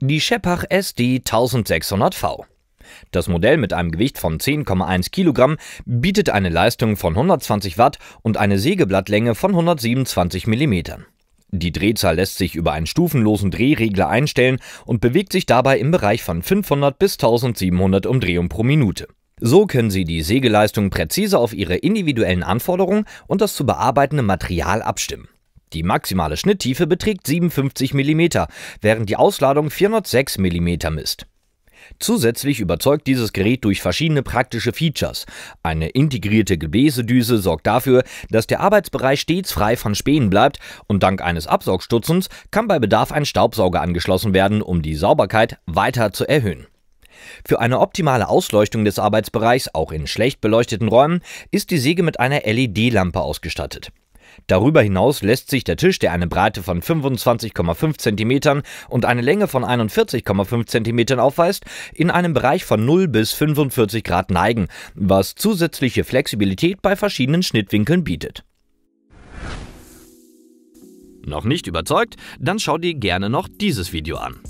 Die Scheppach SD 1600V. Das Modell mit einem Gewicht von 10,1 Kilogramm bietet eine Leistung von 120 Watt und eine Sägeblattlänge von 127 Millimetern. Die Drehzahl lässt sich über einen stufenlosen Drehregler einstellen und bewegt sich dabei im Bereich von 500 bis 1700 Umdrehungen pro Minute. So können Sie die Sägeleistung präzise auf Ihre individuellen Anforderungen und das zu bearbeitende Material abstimmen. Die maximale Schnitttiefe beträgt 57 mm, während die Ausladung 406 mm misst. Zusätzlich überzeugt dieses Gerät durch verschiedene praktische Features. Eine integrierte Gebäsedüse sorgt dafür, dass der Arbeitsbereich stets frei von Spänen bleibt und dank eines Absaugstutzens kann bei Bedarf ein Staubsauger angeschlossen werden, um die Sauberkeit weiter zu erhöhen. Für eine optimale Ausleuchtung des Arbeitsbereichs, auch in schlecht beleuchteten Räumen, ist die Säge mit einer LED-Lampe ausgestattet. Darüber hinaus lässt sich der Tisch, der eine Breite von 25,5 cm und eine Länge von 41,5 cm aufweist, in einem Bereich von 0 bis 45 Grad neigen, was zusätzliche Flexibilität bei verschiedenen Schnittwinkeln bietet. Noch nicht überzeugt? Dann schau dir gerne noch dieses Video an.